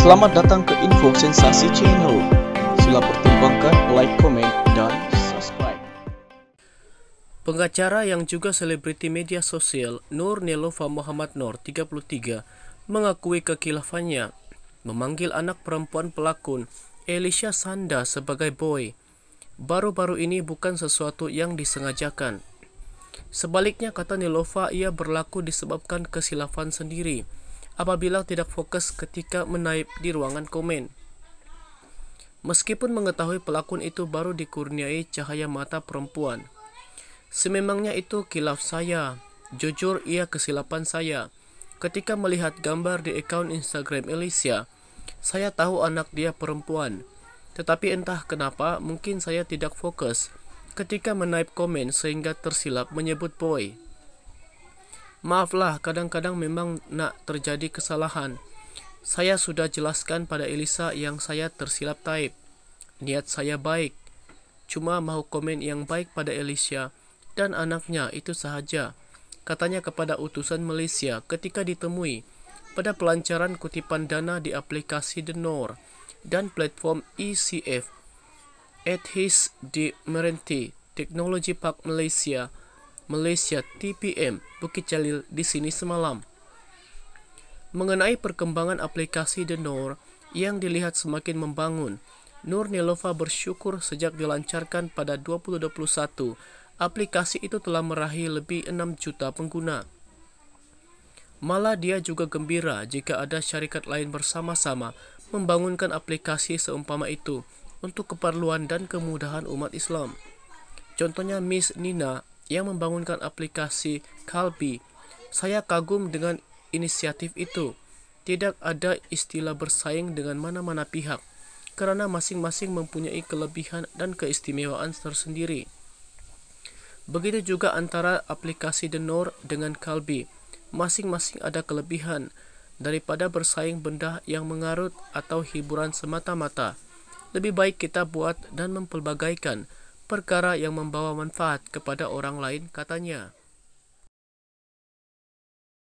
Selamat datang ke Info Sensasi Channel. Sila pertimbangkan like, comment, dan subscribe. Pengacara yang juga selebriti media sosial Nur Nelova Muhammad Nur 33 mengakui kekilafannya memanggil anak perempuan pelakon Elisha Sanda sebagai boy. Baru-baru ini bukan sesuatu yang disengajakan. Sebaliknya kata Nelova ia berlaku disebabkan kesilapan sendiri apabila tidak fokus ketika menaip di ruangan komen. Meskipun mengetahui pelakon itu baru dikurniai cahaya mata perempuan. Sememangnya itu kilaf saya. Jujur ia kesilapan saya. Ketika melihat gambar di akun Instagram Elisia, saya tahu anak dia perempuan. Tetapi entah kenapa mungkin saya tidak fokus ketika menaip komen sehingga tersilap menyebut boy. Maaflah, kadang-kadang memang nak terjadi kesalahan. Saya sudah jelaskan pada Elisa yang saya tersilap type. Niat saya baik. Cuma mau komen yang baik pada Elisa dan anaknya itu sahaja. Katanya kepada utusan Malaysia ketika ditemui pada pelancaran kutipan dana di aplikasi The North dan platform ECF at his di Merenti Technology Park Malaysia Malaysia TPM Bukit Jalil di sini semalam. Mengenai perkembangan aplikasi The Nur yang dilihat semakin membangun, Nur Nilova bersyukur sejak dilancarkan pada 2021, aplikasi itu telah meraih lebih 6 juta pengguna. Malah dia juga gembira jika ada syarikat lain bersama-sama membangunkan aplikasi seumpama itu untuk keperluan dan kemudahan umat Islam. Contohnya Miss Nina yang membangunkan aplikasi Kalbi. Saya kagum dengan inisiatif itu. Tidak ada istilah bersaing dengan mana-mana pihak, karena masing-masing mempunyai kelebihan dan keistimewaan tersendiri. Begitu juga antara aplikasi Denor dengan Kalbi. Masing-masing ada kelebihan daripada bersaing benda yang mengarut atau hiburan semata-mata. Lebih baik kita buat dan mempelbagaikan perkara yang membawa manfaat kepada orang lain, katanya.